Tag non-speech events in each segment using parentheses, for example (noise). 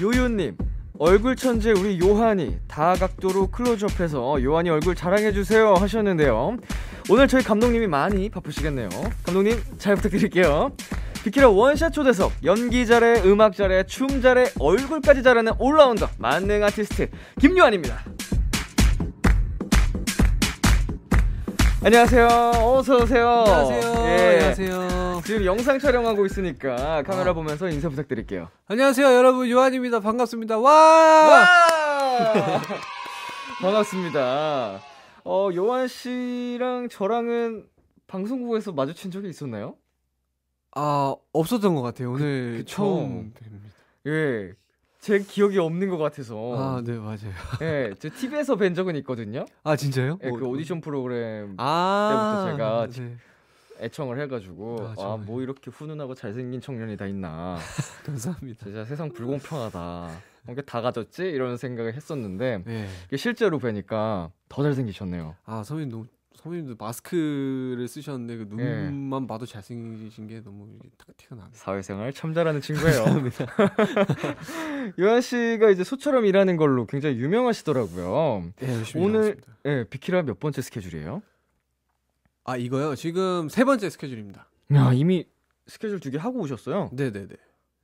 요요님 얼굴 천재 우리 요한이 다각도로 클로즈업해서 요한이 얼굴 자랑해주세요 하셨는데요. 오늘 저희 감독님이 많이 바쁘시겠네요. 감독님 잘 부탁드릴게요. 비키라 원샷 초대석 연기 잘해 음악 잘해 춤 잘해 얼굴까지 잘하는 올라운더 만능 아티스트 김요한입니다. 안녕하세요. 어서 오세요. 안녕하세요. 예. 안녕하세요. 지금 영상 촬영하고 있으니까 카메라 어. 보면서 인사 부탁드릴게요. 안녕하세요, 여러분 요한입니다. 반갑습니다. 와! 와! (laughs) 반갑습니다. 어, 요한 씨랑 저랑은 방송국에서 마주친 적이 있었나요? 아, 없었던 것 같아요. 그, 오늘 그, 처음 뵙니다. 예. 제 기억이 없는 것 같아서. 아, 네, 맞아요. 예, 네, 제 TV에서 뵌 적은 있거든요. 아, 진짜요? 네, 그 어, 오디션 그 프로그램 아~ 때부터 제가 네. 애청을 해가지고 아, 아, 뭐 이렇게 훈훈하고 잘생긴 청년이 다 있나. (laughs) 감사합니다. 진짜 세상 불공평하다. 다 가졌지 이런 생각을 했었는데 네. 실제로 뵈니까 더 잘생기셨네요. 아, 선배님 너무 선배님도 마스크를 쓰셨는데 그 예. 눈만 네. 봐도 잘생기신 게 너무 딱 티가 나네요. 사회생활 참 잘하는 친구예요. 요한 (laughs) (laughs) 씨가 이제 소처럼 일하는 걸로 굉장히 유명하시더라고요. 네, 오늘 예, 네, 비키라 몇 번째 스케줄이에요? 아 이거요. 지금 세 번째 스케줄입니다. 야 아, 이미 스케줄 두 개 하고 오셨어요? 네네네.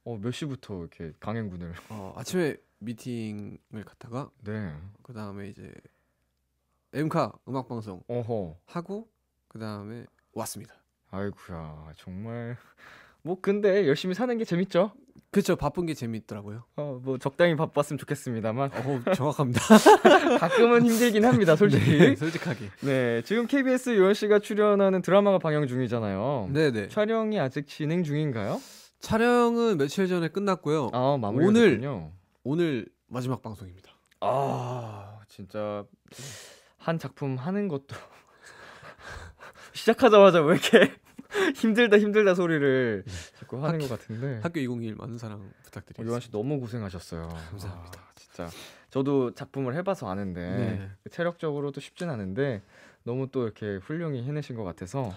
어몇 시부터 이렇게 강행군을? 어 아침에 미팅을 갔다가 네. 그 다음에 이제 엠카 음악 방송 하고 그 다음에 왔습니다. 아이구야 정말 (laughs) 뭐 근데 열심히 사는 게 재밌죠? 그렇죠 바쁜 게 재미있더라고요. 어뭐 적당히 바빴으면 좋겠습니다만. 어 정확합니다. (laughs) 가끔은 힘들긴 합니다 솔직히. 네, 솔직하게. 네 지금 KBS 요원 씨가 출연하는 드라마가 방영 중이잖아요. 네네. 네. 촬영이 아직 진행 중인가요? 촬영은 며칠 전에 끝났고요. 아 마무리. 오늘 됐군요. 오늘 마지막 방송입니다. 아 진짜 한 작품 하는 것도 (laughs) 시작하자마자 왜 이렇게 (laughs) 힘들다 힘들다 소리를 음. 자꾸 하는 학, 것 같은데 학교 2021 많은 사랑 부탁드립니다. 어, 요한 씨 너무 고생하셨어요. 감사합니다. 아, 진짜 저도 작품을 해봐서 아는데 네. 체력적으로도 쉽진 않은데 너무 또 이렇게 훌륭히 해내신 것 같아서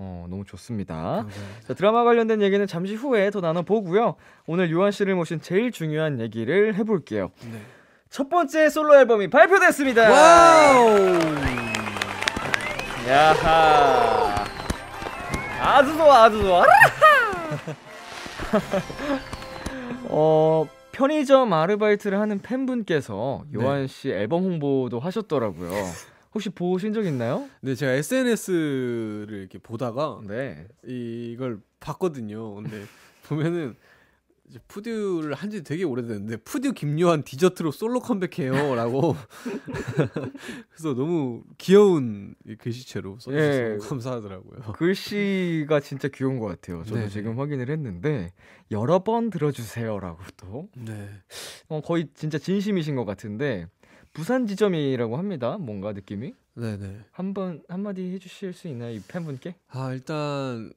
어, 너무 좋습니다. 자, 드라마 관련된 얘기는 잠시 후에 더 나눠보고요. 오늘 요한 씨를 모신 제일 중요한 얘기를 해볼게요. 네. 첫 번째 솔로 앨범이 발표됐습니다. 와우. 야하. 아주 좋아, 아주 좋아. (laughs) 어, 편의점 아르바이트를 하는 팬분께서 네. 요한 씨 앨범 홍보도 하셨더라고요. 혹시 보신 적 있나요? 네, 제가 SNS를 이렇게 보다가 네. 이걸 봤거든요. 근데 보면은 이제 푸듀를 한 지 되게 오래됐는데 푸듀 김요한 디저트로 솔로 컴백해요라고 (laughs) 그래서 너무 귀여운 글씨체로 써주셔서 네, 감사하더라고요. 글씨가 진짜 귀여운 것 같아요. 저도 네. 지금 확인을 했는데 여러 번 들어주세요라고 또 네. 어, 거의 진짜 진심이신 것 같은데 부산 지점이라고 합니다. 뭔가 느낌이 네네 한번 한마디 해주실 수 있나요 이 팬분께? 아 일단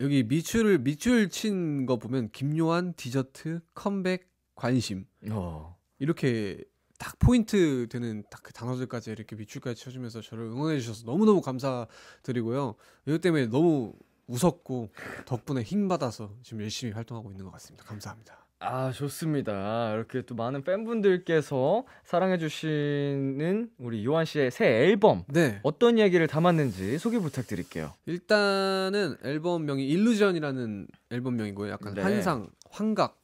여기 미추를 미추를 친거 보면 김요한 디저트 컴백 관심 어. 이렇게 딱 포인트 되는 딱그 단어들까지 이렇게 미추까지 쳐주면서 저를 응원해 주셔서 너무너무 감사드리고요. 이것 때문에 너무 웃었고 덕분에 힘 받아서 지금 열심히 활동하고 있는 것 같습니다. 감사합니다. 아, 좋습니다. 이렇게 또 많은 팬분들께서 사랑해주시는 우리 요한 씨의 새 앨범. 네. 어떤 이야기를 담았는지 소개 부탁드릴게요. 일단은 앨범명이 일루전이라는 앨범명이고요. 약간 네. 환상, 환각,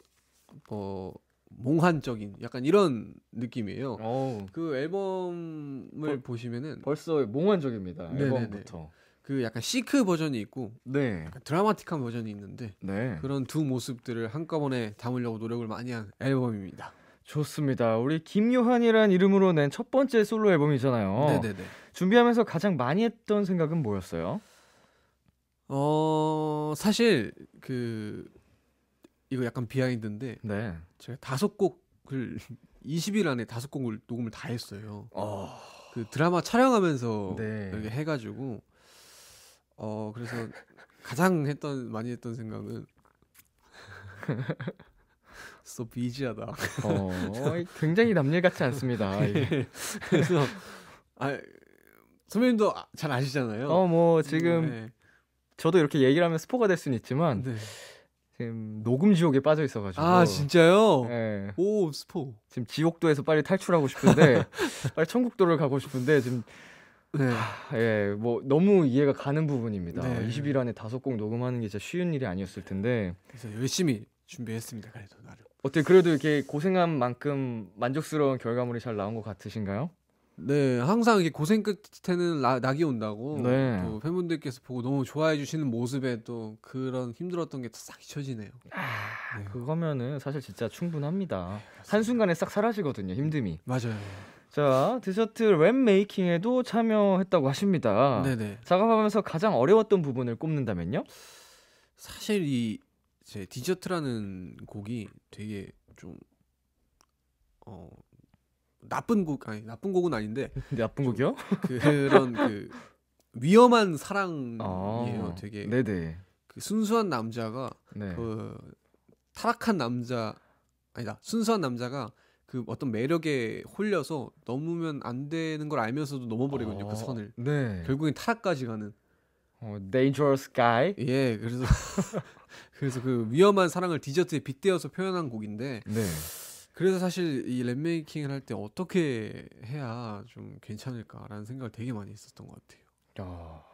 뭐, 몽환적인 약간 이런 느낌이에요. 오. 그 앨범을 벌, 보시면은 벌써 몽환적입니다. 앨범부터. 그 약간 시크 버전이 있고 네. 드라마틱한 버전이 있는데 네. 그런 두 모습들을 한꺼번에 담으려고 노력을 많이 한 앨범입니다. 좋습니다. 우리 김요한이란 이름으로 낸 첫 번째 솔로 앨범이잖아요. 네네네. 준비하면서 가장 많이 했던 생각은 뭐였어요? 어 사실 그 이거 약간 비하인드인데 네. 제가 다섯 곡을 20일 (laughs) 안에 다섯 곡을 녹음을 다 했어요. 어... 그 드라마 촬영하면서 네. 이렇게 해가지고 어 그래서 가장 했던 많이 했던 생각은 so (laughs) 비지하다. 어, 굉장히 남일 같지 않습니다. (laughs) 예. 그래서 아 선배님도 아, 잘 아시잖아요. 어 뭐 지금 네. 저도 이렇게 얘기를 하면 스포가 될 수는 있지만 네. 지금 녹음 지옥에 빠져 있어가지고 아 진짜요? 네. 오 스포. 지금 지옥도에서 빨리 탈출하고 싶은데 (laughs) 빨리 천국도를 가고 싶은데 지금 네. 예, 뭐 너무 이해가 가는 부분입니다. 네. 20일 안에 다섯 곡 녹음하는 게 진짜 쉬운 일이 아니었을 텐데. 그래서 열심히 준비했습니다. 그래도 나름. 어때 그래도 이렇게 고생한 만큼 만족스러운 결과물이 잘 나온 것 같으신가요? 네, 항상 이게 고생 끝에는 나, 낙이 온다고 네. 또 팬분들께서 보고 너무 좋아해 주시는 모습에 또 그런 힘들었던 게 싹 잊혀지네요. 아, 네. 그거면은 사실 진짜 충분합니다. 네, 한 순간에 싹 사라지거든요, 힘듦이. 맞아요. 자, 디저트 웹 메이킹에도 참여했다고 하십니다. 네네. 작업하면서 가장 어려웠던 부분을 꼽는다면요? 사실 이 제 디저트라는 곡이 되게 좀 어, 나쁜 곡 아니 나쁜 곡은 아닌데 (laughs) 나쁜 곡이요? 그, 그런 그 위험한 사랑이에요. 아, 되게 네네. 그 순수한 남자가 네. 그 타락한 남자 아니다 순수한 남자가 그 어떤 매력에 홀려서 넘으면 안 되는 걸 알면서도 넘어버리거든요 그 어, 그 선을. 네. 결국엔 타락까지 가는. 어, Dangerous Guy. 예, 그래서 (laughs) 그래서 그 위험한 사랑을 디저트에 빗대어서 표현한 곡인데. 네. 그래서 사실 이 랩메이킹을 할 때 어떻게 해야 좀 괜찮을까라는 생각을 되게 많이 했었던 것 같아요. 야. 아.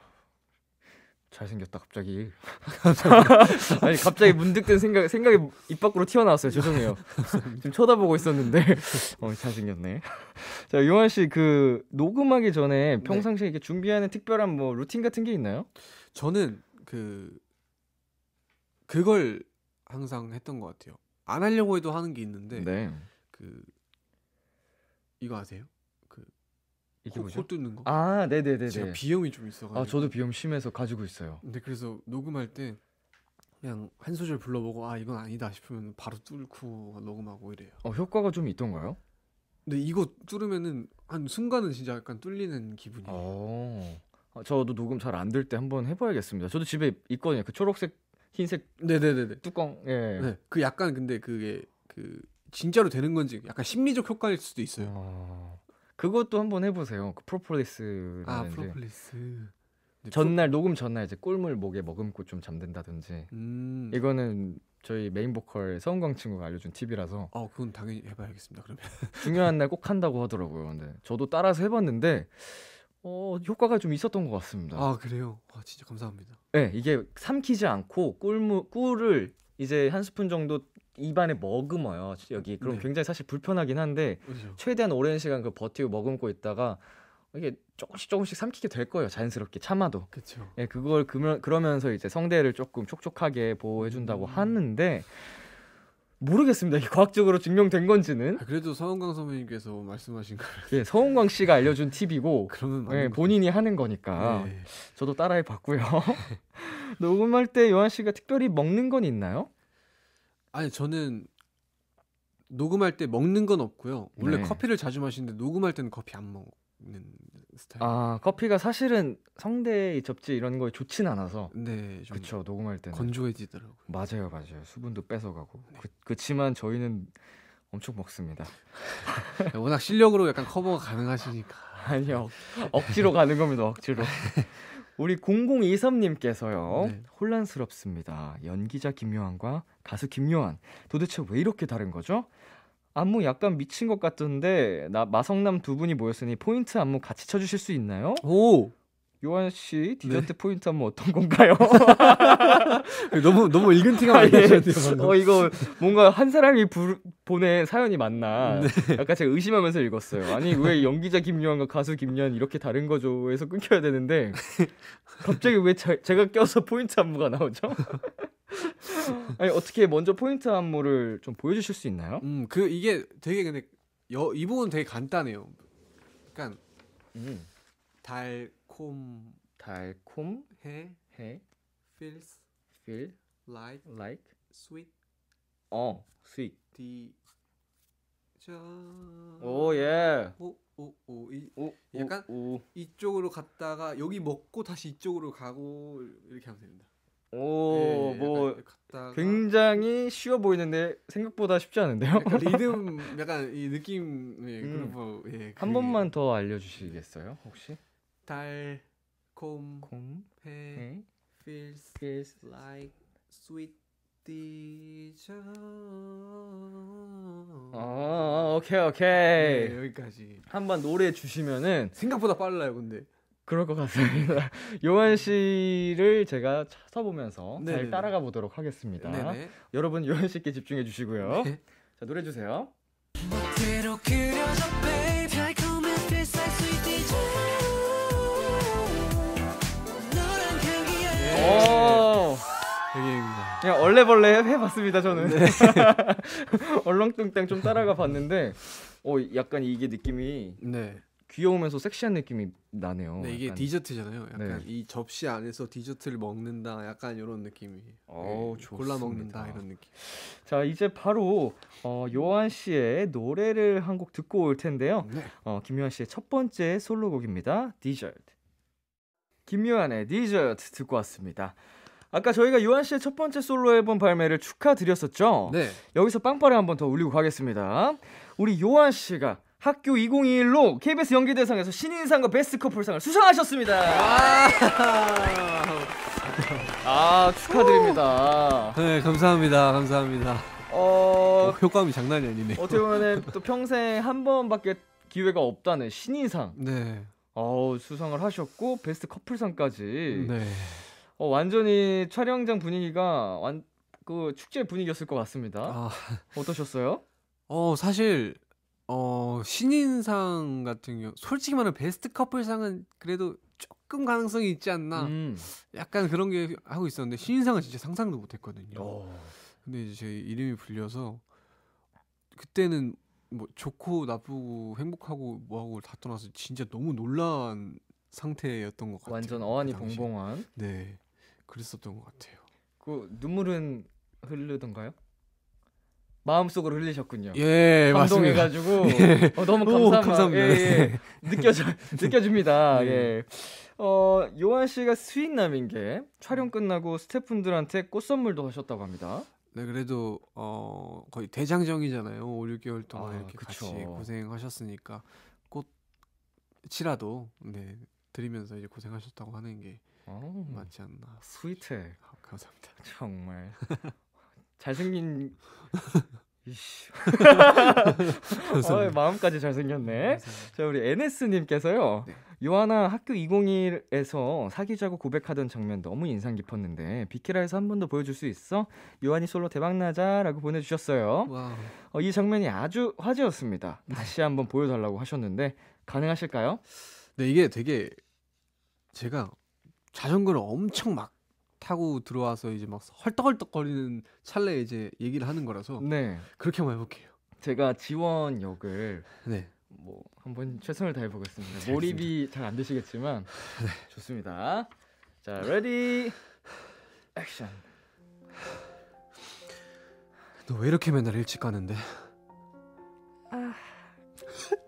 잘생겼다 갑자기 (laughs) 아니 갑자기 문득 든 생각 생각이 입 밖으로 튀어나왔어요 죄송해요 (laughs) 지금 쳐다보고 있었는데 어 잘생겼네 자 요한 씨그 녹음하기 전에 네. 평상시에 네. 이렇게 준비하는 특별한 뭐 루틴 같은 게 있나요? 저는 그 그걸 항상 했던 것 같아요 안 하려고 해도 하는 게 있는데 네. 그 이거 아세요? 이게 뭐죠? 뜯는 거. 아, 네, 네, 네. 제가 비염이 좀 있어가지고. 아, 저도 비염 심해서 가지고 있어요. 근데 그래서 녹음할 때 그냥 한 소절 불러보고 아 이건 아니다 싶으면 바로 뚫고 녹음하고 이래요. 어, 효과가 좀 있던가요? 근데 이거 뚫으면은 한 순간은 진짜 약간 뚫리는 기분이에요. 어. 아, 저도 녹음 잘 안 될 때 한번 해봐야겠습니다. 저도 집에 있거든요. 그 초록색, 흰색, 네네네 뚜껑. 예. 네. 그 약간 근데 그게 그 진짜로 되는 건지 약간 심리적 효과일 수도 있어요. 어... 그것도 한번 해보세요. 그 아, 프로폴리스. 아 프로폴리스. 전날 녹음 전날 이제 꿀물 목에 머금고 좀 잠든다든지. 음. 이거는 저희 메인 보컬 서은광 친구가 알려준 팁이라서. 어, 그건 당연히 해봐야겠습니다. 그러면 (laughs) 중요한 날 꼭 한다고 하더라고요. 근데 저도 따라서 해봤는데 어, 효과가 좀 있었던 것 같습니다. 아 그래요? 와 진짜 감사합니다. 네, 이게 삼키지 않고 꿀물 꿀을 이제 한 스푼 정도 입안에 머금어요. 여기 그럼 네. 굉장히 사실 불편하긴 한데 그렇죠. 최대한 오랜 시간 그 버티고 머금고 있다가 이게 조금씩 조금씩 삼키게 될 거예요. 자연스럽게 참아도. 그렇죠. 예, 그걸 그러, 면서 이제 성대를 조금 촉촉하게 보호해 준다고 음. 하는데 모르겠습니다. 이게 과학적으로 증명된 건지는. 아, 그래도 서은광 선배님께서 말씀하신 거. (laughs) 예, 서은광 씨가 알려준 팁이고. (laughs) 그러면 예, 본인이 하는 거니까. 네. 저도 따라해 봤고요. (laughs) 녹음할 때 요한 씨가 특별히 먹는 건 있나요? 아니 저는 녹음할 때 먹는 건 없고요. 원래 네. 커피를 자주 마시는데 녹음할 때는 커피 안 먹는 스타일. 아 커피가 사실은 성대 접지 이런 거에 좋진 않아서. 네. 그렇죠. 녹음할 때는 건조해지더라고요. 맞아요, 맞아요. 수분도 뺏어가고. 네. 그, 그렇지만 저희는 엄청 먹습니다. (laughs) 워낙 실력으로 약간 커버가 가능하시니까. 아니요, 억지로 가는 겁니다. 억지로. (laughs) 우리 0023님께서요. 네. 혼란스럽습니다. 연기자 김요한과 가수 김요한. 도대체 왜 이렇게 다른 거죠? 안무 약간 미친 것 같던데 나 마성남 두 분이 모였으니 포인트 안무 같이 쳐주실 수 있나요? 오 요한 씨 디저트 네. 포인트 하면 어떤 건가요? (laughs) 너무 너무 읽은 티가 많이 아, 예. 나셨네요. 어 이거 뭔가 한 사람이 부, 보낸 사연이 맞나? 네. 약간 제가 의심하면서 읽었어요. 아니 왜 연기자 김요한과 가수 김요한 이렇게 다른 거죠해서 끊겨야 되는데 (laughs) 갑자기 왜 자, 제가 껴서 포인트 안무가 나오죠? (laughs) 아니 어떻게 먼저 포인트 안무를 좀 보여주실 수 있나요? 음 그 이게 되게 근데 여, 이 부분 되게 간단해요. 그러니까 음. 달 달콤 달콤해 해 feels feel like like sweet 어 sweet d 오예 오 오오 이 오, 약간 오. 오. 이쪽으로 갔다가 여기 먹고 다시 이쪽으로 가고 이렇게 하면 됩니다. 오뭐 예, 예, 네, 굉장히 쉬워 보이는데 생각보다 쉽지 않은데요? 약간 (laughs) 리듬 약간 이 느낌 예, 음. 그런 거, 예, 한 번만 더 알려주시겠어요 혹시? 달콤, 해, feels, feels like sweet 디저트. 아, 오케이, 오케이. 네, 여기까지. 한번 노래 주시면은. 생각보다 빨라요, 근데. 그럴 것 같습니다. (laughs) 요한 씨를 제가 찾아보면서 네네네. 잘 네, 네, 네. 따라가 보도록 하겠습니다. 네네. 여러분, 요한 씨께 집중해 주시고요. 네. 자, 노래 주세요. 그냥 얼레벌레 해봤습니다 저는 네. (laughs) 얼렁뚱땅 좀 따라가 봤는데 어 약간 이게 느낌이 네. 귀여우면서 섹시한 느낌이 나네요. 네, 이게 약간. 디저트잖아요. 약간 네. 이 접시 안에서 디저트를 먹는다, 약간 이런 느낌이. 어, 네, 골라 먹는다 이런 느낌. 자, 이제 바로 어, 요한 씨의 노래를 한 곡 듣고 올 텐데요. 네. 어, 김요한 씨의 첫 번째 솔로곡입니다. 디저트. 김요한의 디저트 듣고 왔습니다. 아까 저희가 요한 씨의 첫 번째 솔로 앨범 발매를 축하드렸었죠? 네. 여기서 빵빠레 한번더 올리고 가겠습니다. 우리 요한 씨가 학교 2021로 KBS 연기대상에서 신인상과 베스트 커플상을 수상하셨습니다. 아, 축하드립니다. 네, 감사합니다. 감사합니다. 어... 어, 효과음이 장난이 아니네. 어떻게 보면 또 평생 한 번밖에 기회가 없다는 신인상. 네. 어, 수상을 하셨고 베스트 커플상까지. 네. 어, 완전히 촬영장 분위기가 완, 그 축제 분위기였을 것 같습니다. 아. 어떠셨어요? 어, 사실 어, 신인상 같은 경우 솔직히 말하면 베스트 커플상은 그래도 조금 가능성이 있지 않나. 음. 약간 그런 게 하고 있었는데 신인상은 진짜 상상도 못 했거든요. 오. 어. 근데 이제 제 이름이 불려서 그때는 뭐 좋고 나쁘고 행복하고 뭐하고 다 떠나서 진짜 너무 놀란 상태였던 것 같아요. 완전 그 어안이 봉봉한. 네. 그랬었던 것 같아요. 그 눈물은 흐르던가요? 마음속으로 흘리셨군요. 예, 감동해가지고 예. 어, 너무 감사한, 오, 감사합니다. 예, 예. 네. 느껴져 느껴집니다. (laughs) 네. 예. 어 요한 씨가 스윗남인 게 촬영 끝나고 스태프분들한테 꽃 선물도 하셨다고 합니다. 네, 그래도 어 거의 대장정이잖아요. 5, 6개월 동안 아, 이렇게 그쵸. 같이 고생하셨으니까 꽃이라도 네 드리면서 이제 고생하셨다고 하는 게 오, 맞지 않나. 스위트. 아, 감사합니다. (laughs) 정말 잘생긴. (laughs) 이씨. 어, 마음까지 잘생겼네. 자 우리 NS님께서요. 네. 요하나 학교 201에서 사귀자고 고백하던 장면 너무 인상 깊었는데 비키라에서 한 번 더 보여줄 수 있어? 요한이 솔로 대박나자라고 보내주셨어요. 어, 이 장면이 아주 화제였습니다. 네. 다시 한번 보여달라고 하셨는데 가능하실까요? 네 이게 되게 제가 자전거를 엄청 막 타고 들어와서 이제 막 헐떡헐떡거리는 찰나에 이제 얘기를 하는 거라서 네. 그렇게 한번 해볼게요. 제가 지원 역을 네. 뭐 한번 최선을 다해 보겠습니다. 몰입이 잘안 되시겠지만 (laughs) 네. 좋습니다. 자, 레디 액션. 너 왜 이렇게 맨날 일찍 가는데? 아,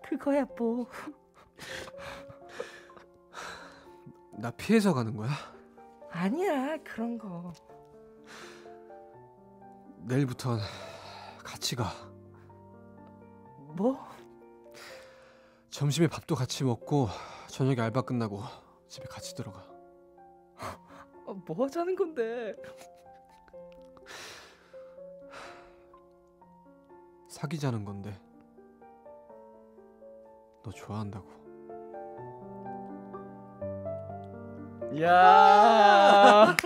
그거야 뭐. 나 피해서 가는 거야? 아니야, 그런 거. 내일부턴 같이 가. 뭐? 점심에 밥도 같이 먹고 저녁에 알바 끝나고 집에 같이 들어가. 어, 뭐 하자는 건데? 사귀자는 건데. 너 좋아한다고. 야. (laughs)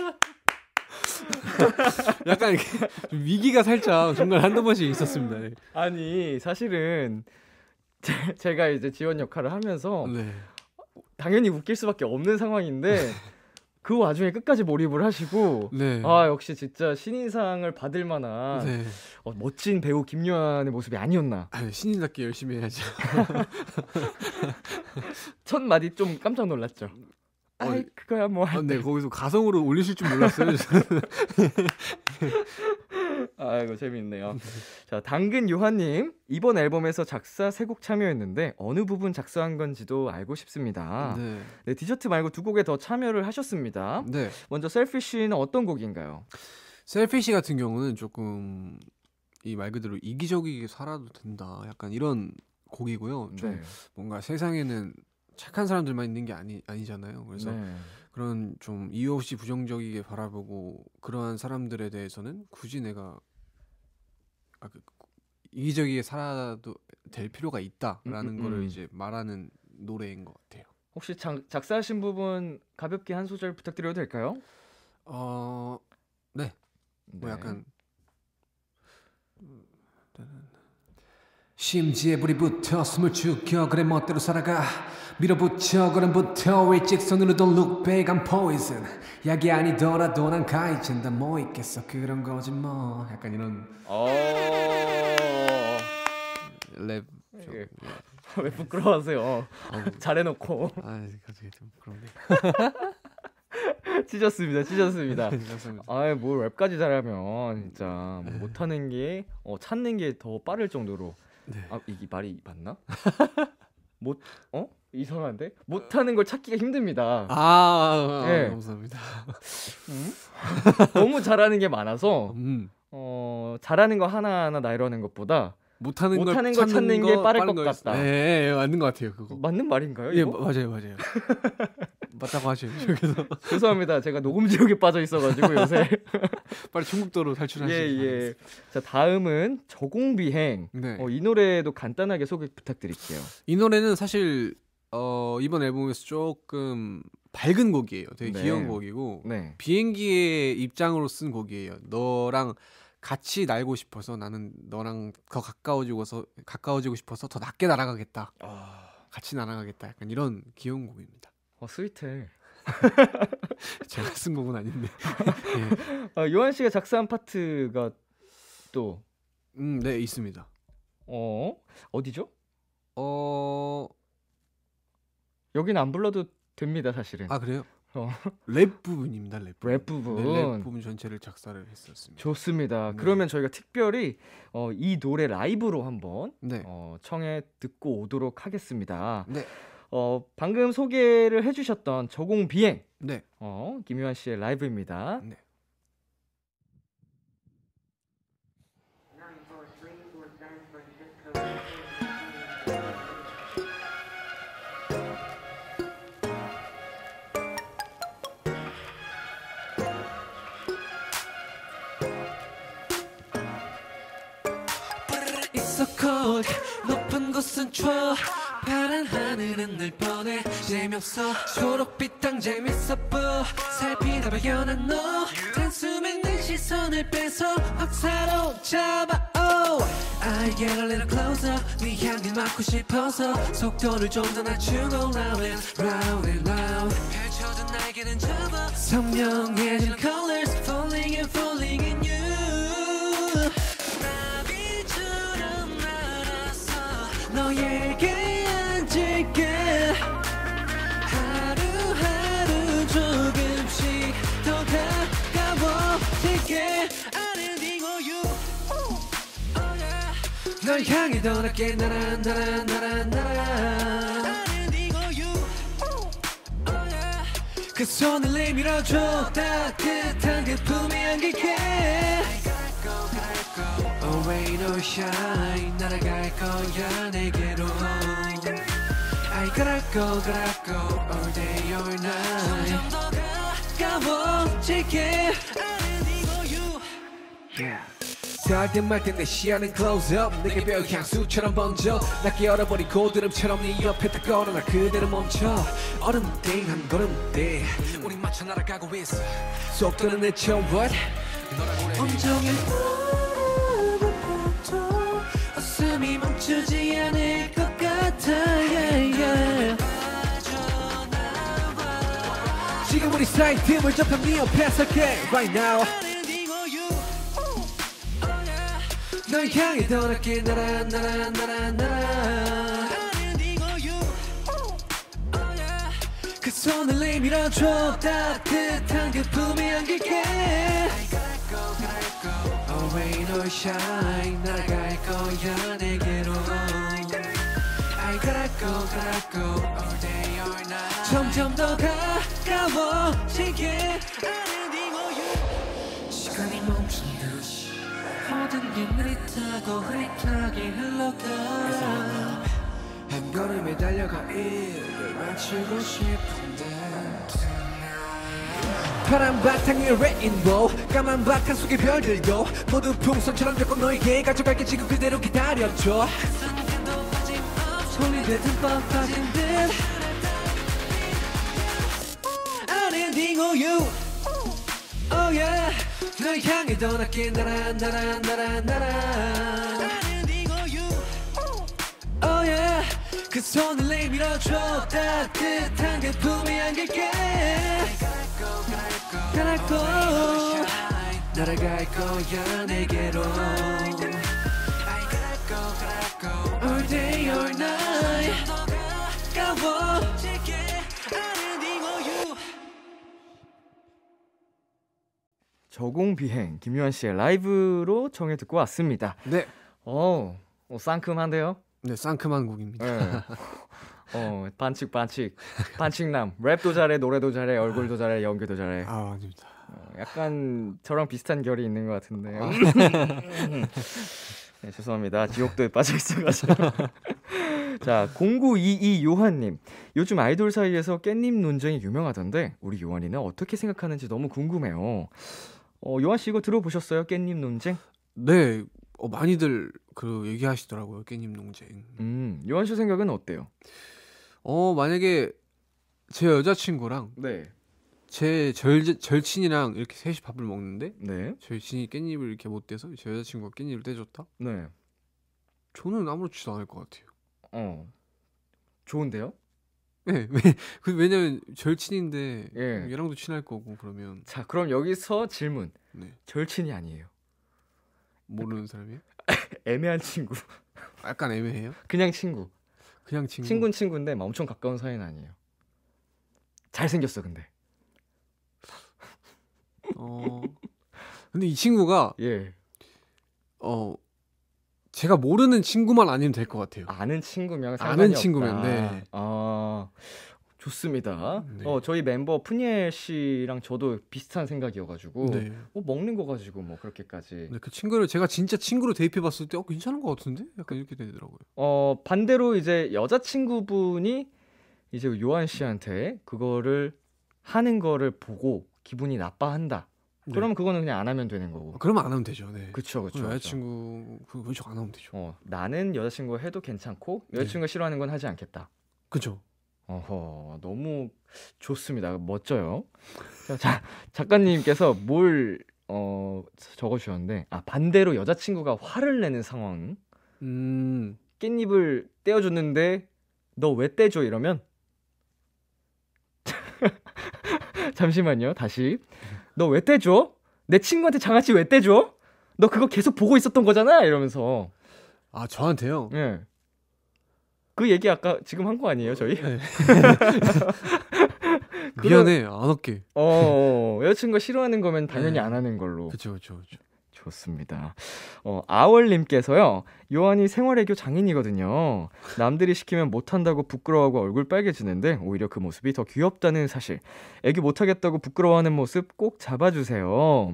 약간 이렇게 위기가 살짝 중간 한두 번씩 있었습니다. 아니 사실은 제, 가 이제 지원 역할을 하면서 네. 당연히 웃길 수밖에 없는 상황인데 그 와중에 끝까지 몰입을 하시고 네. 아 역시 진짜 신인상을 받을 만한 네. 어, 멋진 배우 김요한의 모습이 아니었나 아니, 신인답게 열심히 해야죠 (laughs) 첫 마디 좀 깜짝 놀랐죠 아, 아이, 그거야 뭐. 아, 네, 거기서 가성으로 올리실 줄 몰랐어요. (laughs) 아이고 재미있네요. 자, 당근 요한님 이번 앨범에서 작사 세곡 참여했는데 어느 부분 작사한 건지도 알고 싶습니다. 네. 네 디저트 말고 두 곡에 더 참여를 하셨습니다. 네. 먼저 셀피쉬는 어떤 곡인가요? 셀피쉬 같은 경우는 조금 이 말 그대로 이기적이게 살아도 된다. 약간 이런 곡이고요. 좀 네. 뭔가 세상에는 착한 사람들만 있는 게 아니 아니잖아요. 그래서 네. 그런 좀 이유 없이 부정적이게 바라보고 그러한 사람들에 대해서는 굳이 내가 아, 그, 이기적이게 살아도 될 필요가 있다라는 음, 음, 거를 음. 이제 말하는 노래인 것 같아요. 혹시 작, 작사하신 부분 가볍게 한 소절 부탁드려도 될까요? 어, 네. 뭐 네. 뭐 약간 음, 심지에 불이 붙터 숨을 죽여 그래 멋대로 살아가 밀어붙여 그음붙터 일직선으로 d 룩백한 포 o o 약이 아니더라도 난 가해진다 뭐 있겠어 그런 거지 뭐 약간 이런 어. 랩 좀, 예. 왜 부끄러워하세요 어. 잘해놓고 아 갑자기 좀 부끄러운데 (laughs) 찢었습니다, (laughs) 찢었습니다. 아이, 뭐 랩까지 잘하면 진짜 뭐 못하는 게 어, 찾는 게 더 빠를 정도로 네. 아 이게 말이 맞나? (laughs) 못 어? 이상한데 못하는 걸 찾기가 힘듭니다. 아, 아 네. 감사합니다. 음? (laughs) 너무 잘하는 게 많아서 음. 어, 잘하는 거 하나하나 나열하는 것보다 못하는, 못하는 걸, 걸 찾는, 게 빠를 것 같다. 네, 네, 네, 맞는 것 같아요. 그거 맞는 말인가요? 예, 이거? 예, 맞아요, 맞아요. (laughs) 맞다고 하시죠. 그래서 음. (laughs) 죄송합니다. 제가 녹음 지옥에 빠져 있어가지고 요새 (laughs) 빨리 중국도로 탈출하시길 예, 예. 자 다음은 저공비행. 네. 어, 이 노래도 간단하게 소개 부탁드릴게요. 이 노래는 사실 어, 이번 앨범에서 조금 밝은 곡이에요. 되게 네. 귀여운 곡이고 네. 비행기의 입장으로 쓴 곡이에요. 너랑 같이 날고 싶어서 나는 너랑 더 가까워지고서 가까워지고 싶어서 더 낮게 날아가겠다. 어... 같이 날아가겠다. 약간 이런 귀여운 곡입니다. 어, 스위트. (laughs) 제가 쓴 곡은 아닌데. (laughs) 예. 아, 요한 씨가 작사한 파트가 또. 음, 네 있습니다. 어 어디죠? 어 여기는 안 불러도 됩니다 사실은. 아 그래요? 어. 랩 부분입니다 랩. 부분. 랩 부분. 네, 랩 부분 전체를 작사를 했었습니다. 좋습니다. 네. 그러면 저희가 특별히 어, 이 노래 라이브로 한번 네. 어, 청해 듣고 오도록 하겠습니다. 네. 어, 방금 소개를 해주셨던 저공 비행. 네. 어, 김유한 씨의 라이브입니다. 네. 높은 곳은 추워. 파란 하늘은 늘 뻔해 재미없어 초록빛 땅 재밌어 뭐 살피다 발견한 너 단숨에 내 시선을 뺏어 확 사로잡아 oh. I get a little closer 네 향기 맡고 싶어서 속도를 좀 더 낮추고 r o round and round 펼쳐진 날개는 접어 선명해진 colors 널 향해 더날게 나란 나란 나란 나란 나는 이거유 그 손을 내밀어줘 따뜻한 그 품에 안길게 Oh rain or shine 날아갈 거야 내게로 I gotta go gotta go all day or night 가까워질게 아는 이거유 Yeah 잘땐말땐내 시야는 close up 내게 별 향수처럼 번져 나 깨어버린 고드름처럼 네 옆에 다가오는 그대로 멈춰 얼음땡 한 걸음대 우리 맞춰 날아가고 있어 속도는 내쳐 what 온종일 바라보고 웃음이 멈추지 않을 것 같아 yeah, yeah. 지금 우리 사이 팀을 접한 네 옆에 서게 right now 널 향해 떠났기 나라 나라 나라 나라 어, 어, 그 손을 내밀어줘 따뜻한 그품에 안길게 r a y n or shine 날아갈 거야 내게로 I gotta go gotta go all day or night 점점 더 가까워지게 시간이 멈춘 모든 게 느릿하고 흐릿하게 흘러가 한 걸음에 달려가 일을 마치고 싶은데 파란 바탕 위에 레인보우 까만 바탕 속에 별들도 모두 풍선처럼 잡고 너에게 가져갈게 지금 그대로 기다려줘 순간도 빠짐없이 손이 되든 뻔빠진 듯 I ending on you oh yeah 널 향해 떠났긴 나라 나라 나라 나라 나는 이거 y o h yeah 그 손을 내밀어줘 따뜻한 그 품에 안길게 날아갈 거 날아갈 거야 내게로 All day or night 저공비행 김유한 씨의 라이브로 정해 듣고 왔습니다. 네. 어, 어 상큼한데요? 네, 상큼한 곡입니다. 네. 어, 반칙 반칙. 반칙남. 랩도 잘해, 노래도 잘해, 얼굴도 잘해, 연기도 잘해. 아, 아닙니다. 어, 약간 저랑 비슷한 결이 있는 것 같은데요. 아. (laughs) 네, 죄송합니다. 지옥도에 빠져 있어가지고. (laughs) 자, 0922 요한님. 요즘 아이돌 사이에서 깻잎 논쟁이 유명하던데, 우리 요한이는 어떻게 생각하는지 너무 궁금해요. 어, 요한 씨 이거 들어보셨어요? 깻잎 논쟁? 네, 어, 많이들 그 얘기하시더라고요. 깻잎 논쟁. 음, 요한 씨 생각은 어때요? 어, 만약에 제 여자친구랑 네. 제 절, 절친이랑 이렇게 셋이 밥을 먹는데 네. 절친이 깻잎을 이렇게 못 떼서 제 여자친구가 깻잎을 떼줬다? 네. 저는 아무렇지도 않을 것 같아요. 어. 좋은데요? 네, 왜, 그 왜냐면 절친인데 예. 얘랑도 친할 거고 그러면. 자, 그럼 여기서 질문. 네. 절친이 아니에요. 모르는 사람이요? (laughs) 애매한 친구. 약간 애매해요? 그냥 친구. 그냥 친구. 친군 친구인데 막 엄청 가까운 사이는 아니에요. 잘 생겼어, 근데. 어. 근데 이 친구가 예. 어 제가 모르는 친구만 아니면 될 것 같아요. 아는 친구면 아는 친구면 네. 아 좋습니다. 네. 어 저희 멤버 푸니엘 씨랑 저도 비슷한 생각이어가지고 네. 어, 먹는 거 가지고 뭐 그렇게까지. 네, 그 친구를 제가 진짜 친구로 대입해봤을 때 어, 괜찮은 것 같은데 약간 이렇게 되더라고요. 어 반대로 이제 여자 친구분이 이제 요한 씨한테 그거를 하는 거를 보고 기분이 나빠한다. 네. 그럼 그거는 그냥 안 하면 되는 거고. 그러안 하면 되죠. 네. 그렇죠, 그렇죠. 여자친구 그건안 하면 되죠. 어, 나는 여자친구 해도 괜찮고 네. 여자친구가 싫어하는 건 하지 않겠다. 그렇죠. 어허, 너무 좋습니다. 멋져요. 자, 작가님께서 뭘 어, 적어주셨는데, 아, 반대로 여자친구가 화를 내는 상황. 음, 깻잎을 떼어줬는데, 너 왜 떼줘? 이러면. 잠시만요. 다시. 너 왜 떼줘? 내 친구한테 장아찌 왜 떼줘? 너 그거 계속 보고 있었던 거잖아. 이러면서. 아, 저한테요? 네. 그 얘기 아까 지금 한 거 아니에요, 저희? 네. (laughs) 미안해. 안 할게. 어, 어, 어, 여자친구가 싫어하는 거면 당연히 네. 안 하는 걸로. 그렇죠. 그렇죠. 그렇죠. 좋습니다. 어, 아월님께서요, 요한이 생활애교 장인이거든요. 남들이 시키면 못한다고 부끄러워하고 얼굴 빨개지는데, 오히려 그 모습이 더 귀엽다는 사실. 애교 못하겠다고 부끄러워하는 모습 꼭 잡아주세요.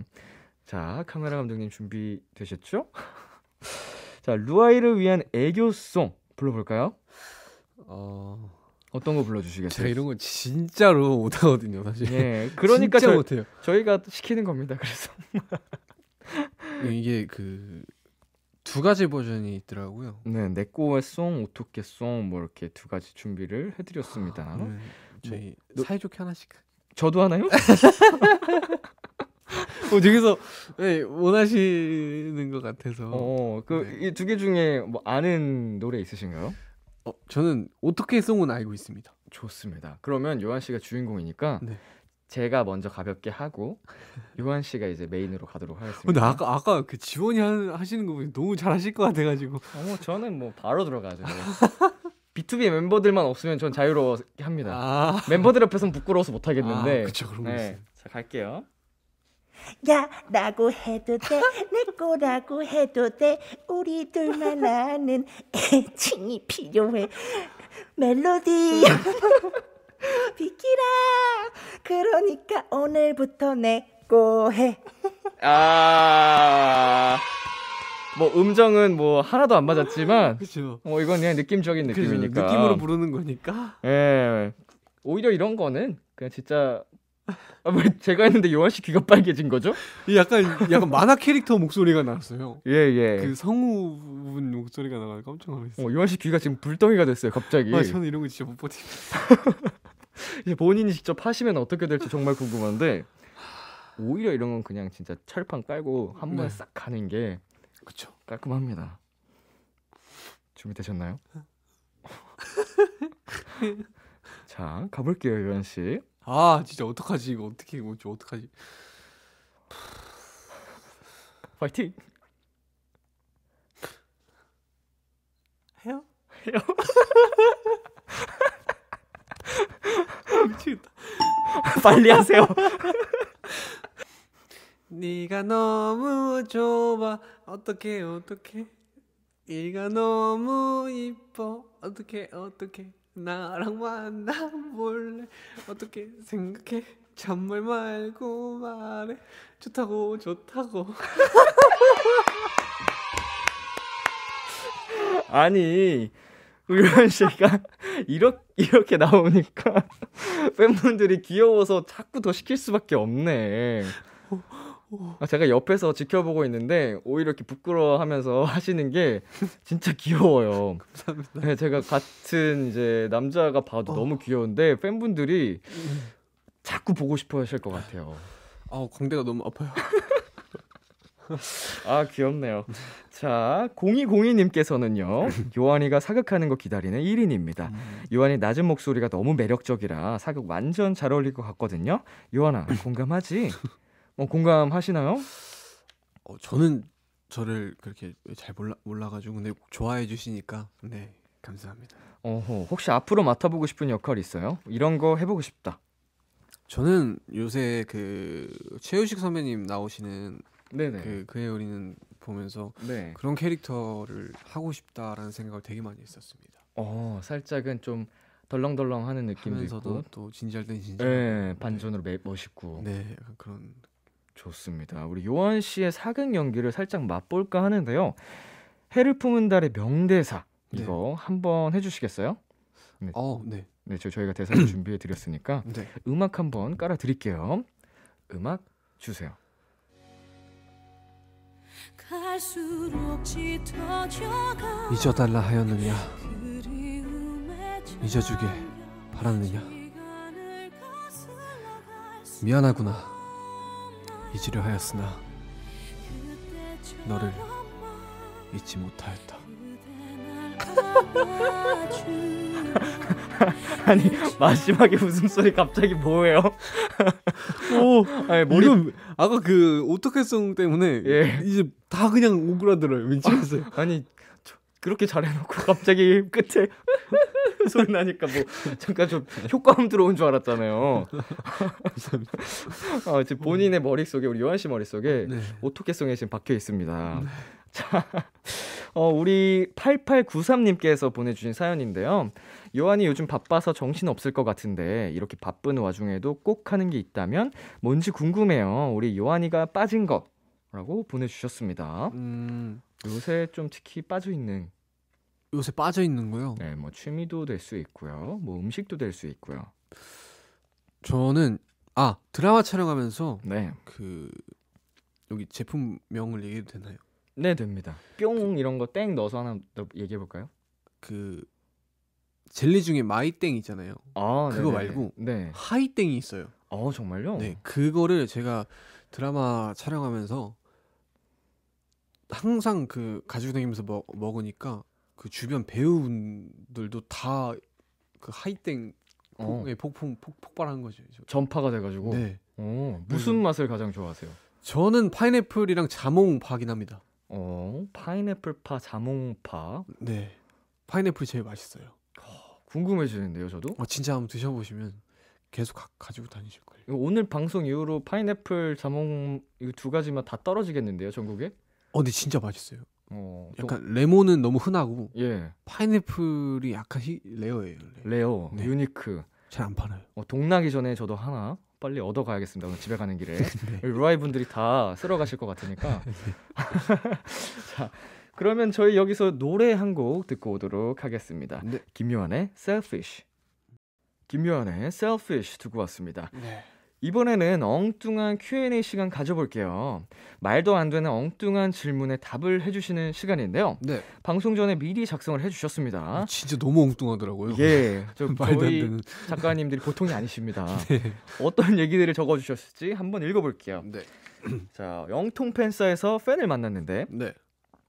자, 카메라 감독님 준비되셨죠? (laughs) 자, 루아이를 위한 애교송 불러볼까요? 어... 어떤 거 불러주시겠어요? 제가 이런 건 진짜로 못하거든요, 사실. 예, 그러니까 (laughs) 저, 못해요. 저희가 시키는 겁니다. 그래서 네, 이게 그 두 가지 버전이 있더라고요. 네, 내꼬의 송, 오토케 송, 뭐 이렇게 두 가지 준비를 해드렸습니다. 아, 네. 저희 뭐, 사이좋게 하나씩. 저도 하나요? (laughs) 어, 여기서 네, 원하시는 것 같아서. 어, 어 그이두 네. 개 중에 뭐 아는 노래 있으신가요? 어, 저는 오토게 송은 알고 있습니다. 좋습니다. 그러면 요한 씨가 주인공이니까 네. 제가 먼저 가볍게 하고 (laughs) 유한 씨가 이제 메인으로 가도록 하겠습니다. 근데 아까 아까 그 지원이 하, 시는거 보니 너무 잘하실 것 같아가지고. 어머 뭐 저는 뭐 바로 들어가죠. B2B 멤버들만 없으면 전자유로워 합니다. 아~ 멤버들 앞에서는 부끄러워서 못 하겠는데. 아, 그쵸 그런 거 네, 있어요. 자 갈게요. 야 라고 해도 돼 내 거라고 해도 돼 우리 둘만 아는 애칭이 필요해 멜로디 음. (laughs) (laughs) 비키라. 그러니까 오늘부터 내고해 (laughs) 아. 뭐 음정은 뭐 하나도 안 맞았지만 (laughs) 그쵸. 어 이건 그냥 느낌적인 느낌이니까 그쵸. 느낌으로 부르는 거니까 예 오히려 이런 거는 그냥 진짜 아, 왜 제가 했는데 요한 씨 귀가 빨개진 거죠? 약간 약간 만화 캐릭터 목소리가 나왔어요. 예 예. 그 성우분 목소리가 나가서 깜짝 놀랐어요. 어, 요한 씨 귀가 지금 불덩이가 됐어요, 갑자기. 아, 저는 이런 거 진짜 못 버티고. 이제 본인이 직접 하시면 어떻게 될지 정말 궁금한데 오히려 이런 건 그냥 진짜 철판 깔고 한 번에 네. 싹 가는 게 그쵸. 깔끔합니다. 준비되셨나요? (laughs) 자 가볼게요 유한 씨. 아 진짜 어떡하지 이거 어떻게 이거 뭐, 어떡하지? 파이팅. 해요? 해요? (laughs) 미치겠다. (laughs) 빨리 하세요. 네가 너무 좁아 어떻게 어떻게 네가 너무 이뻐 어떻게 어떻게 나랑 만나 볼래 어떻게 생각해 잔말 말고 말해 좋다고 좋다고 아니 우유한 씨가 이렇게, 이렇게 나오니까 (laughs) 팬분들이 귀여워서 자꾸 더 시킬 수밖에 없네. 아, 제가 옆에서 지켜보고 있는데 오히려 이렇게 부끄러워하면서 (laughs) 하시는 게 진짜 귀여워요. 감사합니다. 네, 제가 같은 이제 남자가 봐도 어. 너무 귀여운데 팬분들이 음. 자꾸 보고 싶어 하실 것 같아요. 아, 광대가 너무 아파요. (laughs) 아, 귀엽네요. 자, 0202님께서는요, 요한이가 사극하는 거 기다리는 1인입니다. 음. 요한이 낮은 목소리가 너무 매력적이라 사극 완전 잘 어울릴 것 같거든요. 요한아, 공감하지? 어, 공감하시나요? 어, 저는 저를 그렇게 잘 몰라, 몰라가지고, 근데 좋아해 주시니까, 네, 감사합니다. 어허, 혹시 앞으로 맡아보고 싶은 역할 있어요? 이런 거 해보고 싶다. 저는 요새 그 최우식 선배님 나오시는 네네. 그 그의 우리는 보면서 네. 그런 캐릭터를 하고 싶다라는 생각을 되게 많이 했었습니다. 어, 살짝은 좀 덜렁덜렁 하는 느낌도 서도또 진지할땐 진지. 네, 네, 반전으로 매, 멋있고. 네, 그런 좋습니다. 우리 요한 씨의 사극 연기를 살짝 맛볼까 하는데요. 해를 품은 달의 명대사 네. 이거 네. 한번 해주시겠어요? 네. 어, 네. 네, 저, 저희가 대사를 (clears throat) 준비해 드렸으니까 네. 음악 한번 깔아 드릴게요. 음악 주세요. 잊어달라 하였느냐 잊어주길 바랐느냐 미안하구나 잊으려 하였으나 너를 잊지 못하였다 (laughs) 아니 마지막에 웃음소리 갑자기 뭐예요? (laughs) 아니, 머리... 이건 아까 그 오토캐송 때문에 예. 이제 다 그냥 오그라들어요 미치겠 아, 아니 그렇게 잘해놓고 갑자기 (laughs) 끝에 (laughs) 소리 나니까 뭐 잠깐 좀 효과음 들어온 줄 알았잖아요. 아, 지금 본인의 머릿 속에 우리 요한 씨 머릿 속에 네. 오토캐송이 지금 박혀 있습니다. 네. 자. 어, 우리 8893님께서 보내주신 사연인데요. 요한이 요즘 바빠서 정신 없을 것 같은데 이렇게 바쁜 와중에도 꼭 하는 게 있다면 뭔지 궁금해요. 우리 요한이가 빠진 것. 라고 보내주셨습니다. 음... 요새 좀 특히 빠져 있는 요새 빠져 있는 거요? 네, 뭐 취미도 될 수 있고요. 뭐 음식도 될 수 있고요. 저는 아 드라마 촬영하면서 네. 그 여기 제품명을 얘기해도 되나요? 네 됩니다. 뿅 이런 거 땡 넣어서 하나 더 얘기해 볼까요? 그 젤리 중에 마이땡 있잖아요. 아, 그거 네네. 말고 네. 하이땡이 있어요. 어 정말요? 네 그거를 제가 드라마 촬영하면서 항상 그 가지고 다니면서 먹, 먹으니까 그 주변 배우분들도 다 그 하이땡 폭, 어. 예, 폭풍 폭, 폭발한 거죠. 전파가 돼가지고. 네. 오, 어, 무슨 맛을 가장 좋아하세요? 저는 파인애플이랑 자몽 파긴 합니다. 어, 파인애플파, 자몽파. 네. 파인애플이 제일 맛있어요. 어, 궁금해지는데요, 저도. 어, 진짜 한번 드셔보시면 계속 가, 가 지고 다니실 거예요. 오늘 방송 이후로 파인애플, 자몽 이두 가지만 다 떨어지겠는데요, 전국에? 어, 근데 진짜 맛있어요. 어, 약간 또... 레몬은 너무 흔하고 예. 파인애플이 약간 히, 레어예요. 레어, 레어 네. 유니크. 잘 안 팔아요. 어, 동나기 전에 저도 하나 빨리 얻어 가야겠습니다. 오늘 집에 가는 길에 (laughs) 네. 루아이 분들이 다 쓸어 가실 것 같으니까. (laughs) 네. (laughs) 자, 그러면 저희 여기서 노래 한 곡 듣고 오도록 하겠습니다. 네. 김요한의 Selfish. 김요한의 Selfish 듣고 왔습니다. 네. 이번에는 엉뚱한 Q&A 시간 가져볼게요. 말도 안 되는 엉뚱한 질문에 답을 해주시는 시간인데요. 네. 방송 전에 미리 작성을 해주셨습니다. 아, 진짜 너무 엉뚱하더라고요. 예. (laughs) 저, 저희 작가님들이 보통이 아니십니다. (laughs) 네. 어떤 얘기들을 적어주셨을지 한번 읽어볼게요. 네. (clears throat) 자, 영통 팬사에서 팬을 만났는데 네.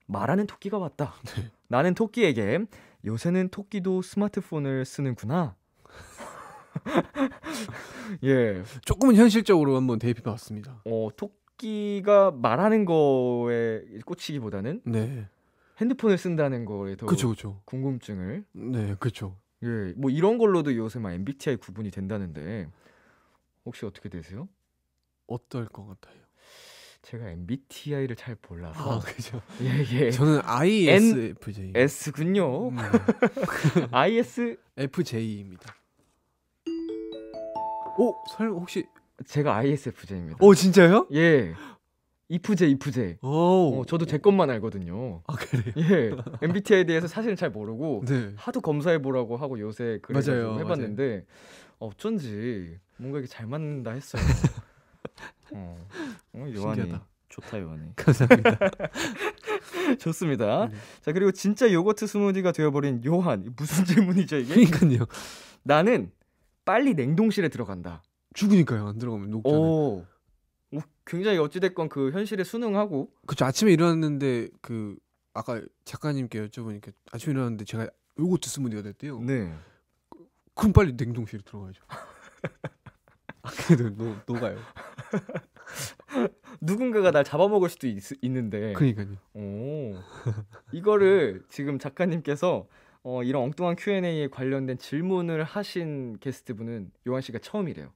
말하는 토끼가 왔다. 네. 나는 토끼에게 요새는 토끼도 스마트폰을 쓰는구나. (laughs) (laughs) 예. 조금은 현실적으로 한번 대입해 봤습니다. 어, 토끼가 말하는 거에 꽂히기보다는 네. 핸드폰을 쓴다는 거에 더 그쵸, 그쵸. 궁금증을 네, 그렇죠. 예. 뭐 이런 걸로도 요새 막 MBTI 구분이 된다는데 혹시 어떻게 되세요? 어떨 것 같아요? 제가 MBTI를 잘 몰라서. 아, 그죠. (laughs) 예, 예. 저는 ISFJ. S군요. 음. ISFJ입니다. (laughs) 어, 설 혹시 제가 ISFJ입니다. 어, 진짜요? 예. 이프제 이프제. 어, 저도 제 것만 알거든요. 아그래 예. MBTI에 대해서 사실잘 모르고 네. 하도 검사해 보라고 하고 요새 그래서 해봤는데 맞아요. 어쩐지 뭔가 이게 잘 맞는다 했어요. (laughs) 어, 어 요한이 신기하다. 좋다 요한이. (laughs) 감사합니다. (laughs) 좋습니다. 네. 자 그리고 진짜 요거트 스무디가 되어버린 요한 무슨 질문이죠 이게? 그러니까요. 나는 빨리 냉동실에 들어간다. 죽으니까요. 안 들어가면 녹잖아요. 굉장히 어찌됐건 그 현실에 순응하고. 그쵸. 아침에 일어났는데 그 아까 작가님께 여쭤보니까 아침에 일어났는데 제가 요거트 스무디가 됐대요. 네. 그럼 빨리 냉동실에 들어가야죠. (laughs) 아, 그래도 녹아요. (laughs) 누군가가 날 잡아먹을 수도 있, 는데 그니까요. 오. 이거를 지금 작가님께서 어, 이런 엉뚱한 Q&A에 관련된 질문을 하신 게스트분은 요한 씨가 처음이래요.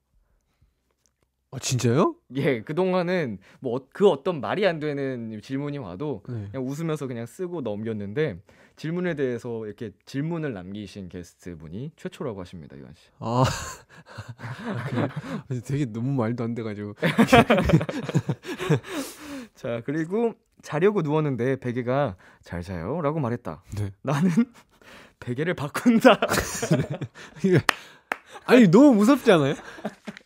아, 진짜요? 예, 그동안은 뭐 그 어, 어떤 말이 안 되는 질문이 와도 네. 그냥 웃으면서 그냥 쓰고 넘겼는데 질문에 대해서 이렇게 질문을 남기신 게스트분이 최초라고 하십니다, 유한 씨. 아. 그냥, (laughs) 되게 너무 말도 안돼 가지고. (laughs) 자, 그리고 자려고 누웠는데 베개가 잘 자요라고 말했다. 네. 나는 베개를 바꾼다. (laughs) 네. 아니 너무 무섭지 않아요?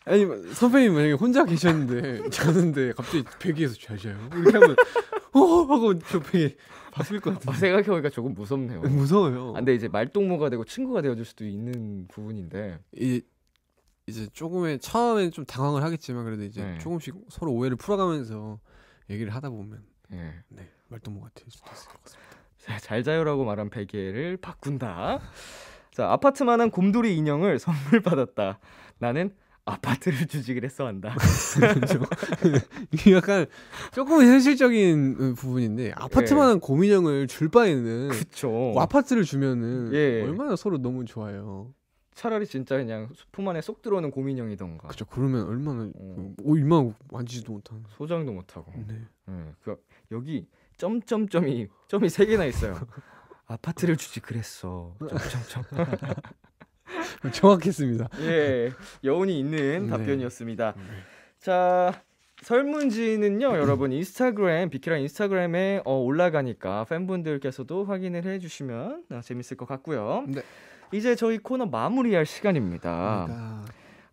아니 선배님 만약에 혼자 계셨는데 자는데 갑자기 베개에서 자 자요. 이렇게 하면 어 하고 저 베개 바뀔 것 같아요. 생각해보니까 조금 무섭네요. 네, 무서워요. 아, 근데 이제 말동무가 되고 친구가 되어줄 수도 있는 부분인데 이, 이제 조금의 처음엔 좀 당황을 하겠지만 그래도 이제 네. 조금씩 서로 오해를 풀어가면서 얘기를 하다 보면 네. 네 말동무 가될 수도 있을 것 같습니다. 잘 자요라고 말한 베개를 바꾼다. 자, 아파트만한 곰돌이 인형을 선물 받았다. 나는 아파트를 주식을 했어 한다. 그렇죠. 이게 약간 조금 현실적인 부분인데 아파트만한 예. 네. 고민형을 줄 바에는 그쵸. 뭐 아파트를 주면은 예. 얼마나 서로 너무 좋아요. 차라리 진짜 그냥 소품 안에 쏙 들어오는 곰인형이던가 그죠. 그러면 얼마나 어. 음. 뭐, 얼마나 어, 만지지도 못하는. 소장도 못하고. 네. 음, 그 여기 점점점이 점이 세 개나 있어요. (laughs) 아파트를 주지 그랬어. 점점점. (laughs) 정확했습니다. 예, 여운이 있는 네. 답변이었습니다. 네. 자, 설문지는요, (clears throat) 여러분 인스타그램 비키라 인스타그램에 어, 올라가니까 팬분들께서도 확인을 해주시면 어, 재밌을 것 같고요. 네. 이제 저희 코너 마무리할 시간입니다. 그러니까.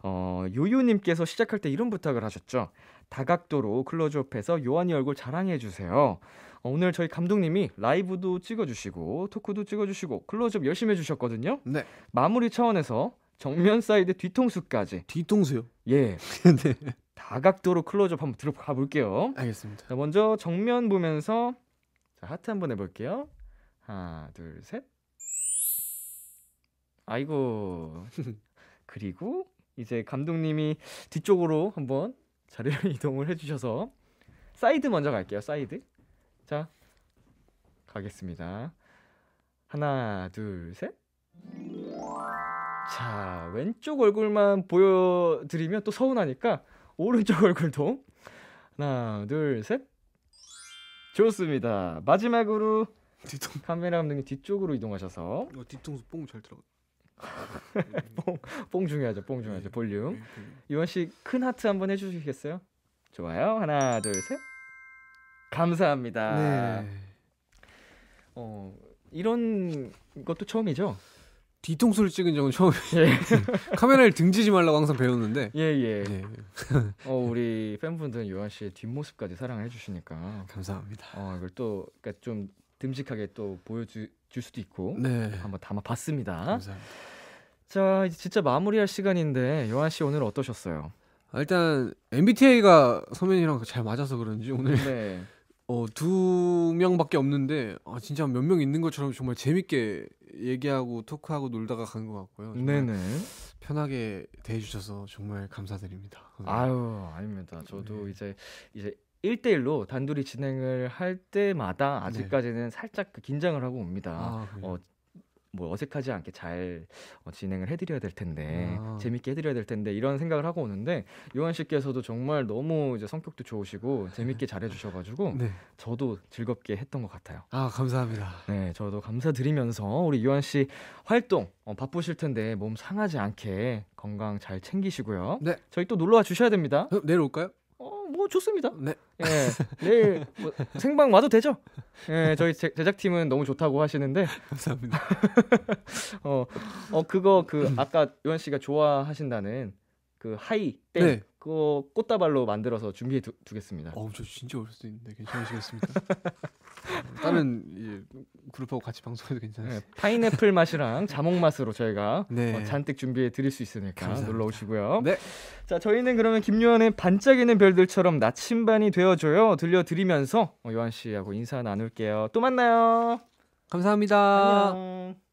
어, 요요님께서 시작할 때 이런 부탁을 하셨죠. 다각도로 클로즈업해서 요한이 얼굴 자랑해 주세요. 어, 오늘 저희 감독님이 라이브도 찍어주시고 토크도 찍어주시고 클로즈업 열심히 해주셨거든요. 네. 마무리 차원에서 정면 사이드 뒤통수까지. 뒤통수요? 예. (laughs) 네. 다각도로 클로즈업 한번 들어가 볼게요. 알겠습니다. 자, 먼저 정면 보면서 자, 하트 한번 해볼게요. 하나, 둘, 셋. 아이고. (laughs) 그리고 이제 감독님이 뒤쪽으로 한번 자리를 (laughs) 이동을 해주셔서 사이드 먼저 갈게요. 사이드. 자, 가겠습니다. 하나, 둘, 셋. 자, 왼쪽 얼굴만 보여드리면 또 서운하니까 오른쪽 얼굴도 하나, 둘, 셋. 좋습니다. 마지막으로 뒤통... 카메라 감독님 뒤쪽으로 이동하셔서 어, 뒤통수 뽕 잘 들어갔다. 뽕, 뽕 중요하죠. 뽕 중요하죠. 네. 볼륨. 유원 네, 네. 씨큰 하트 한번 해주시겠어요? 좋아요. 하나, 둘, 셋. 감사합니다. 네. 어 이런 것도 처음이죠. 뒤통수를 찍은 적은 처음이에요. 예. (laughs) 카메라를 등지지 말라고 항상 배웠는데. 예예. 예. 예. 어 우리 팬분들은 요한 씨의 뒷모습까지 사랑해 주시니까. 감사합니다. 어 이걸 또 그러니까 좀 듬직하게 또 보여주 줄 수도 있고 네. 한번 담아봤습니다. 감사합니다. 자 이제 진짜 마무리할 시간인데 요한 씨 오늘 어떠셨어요? 아, 일단 MBTI가 서민이랑잘 맞아서 그런지 오늘 네. (laughs) 어, 두 명밖에 없는데 아, 진짜 몇 명 있는 것처럼 정말 재밌게 얘기하고 토크하고 놀다가 간 것 같고요. 네네. 편하게 대해주셔서 정말 감사드립니다. 오늘. 아유 아닙니다. 저도 네. 이제 이제 1대1로 단둘이 진행을 할 때마다 네. 아직까지는 네. 살짝 그 긴장을 하고 옵니다. 아, 어, 뭐 어색하지 않게 잘 어, 진행을 해드려야 될 텐데 아. 재밌게 해드려야 될 텐데 이런 생각을 하고 오는데 요한 씨께서도 정말 너무 이제 성격도 좋으시고 재밌게 네. 잘해주셔가지고 네. 저도 즐겁게 했던 것 같아요. 아 감사합니다. 네, 저도 감사드리면서 우리 요한 씨 활동 어, 바쁘실 텐데 몸 상하지 않게 건강 잘 챙기시고요. 네. 저희 또 놀러와 주셔야 됩니다. 어, 내일 올까요? 어, 뭐 좋습니다. 네. 예. 내일 뭐 생방 와도 되죠? 예, 저희 제, 작팀은 너무 좋다고 하시는데. 감사합니다. (laughs) 어, 어 그거 그 아까 요한 씨가 좋아하신다는 그 하이 땡 네. 그거 꽃다발로 만들어서 준비해 두, 겠습니다 어저 진짜 어렸을 있는데 괜찮으시겠습니까? (laughs) 다른 예, 그룹하고 같이 방송해도 괜찮아요. 네, 파인애플 맛이랑 자몽 맛으로 저희가 네. 어, 잔뜩 준비해 드릴 수 있으니까 감사합니다. 놀러 오시고요. 네. 자 저희는 그러면 김요한의 반짝이는 별들처럼 나침반이 되어줘요 들려드리면서 어, 요한 씨하고 인사 나눌게요. 또 만나요. 감사합니다. 안녕.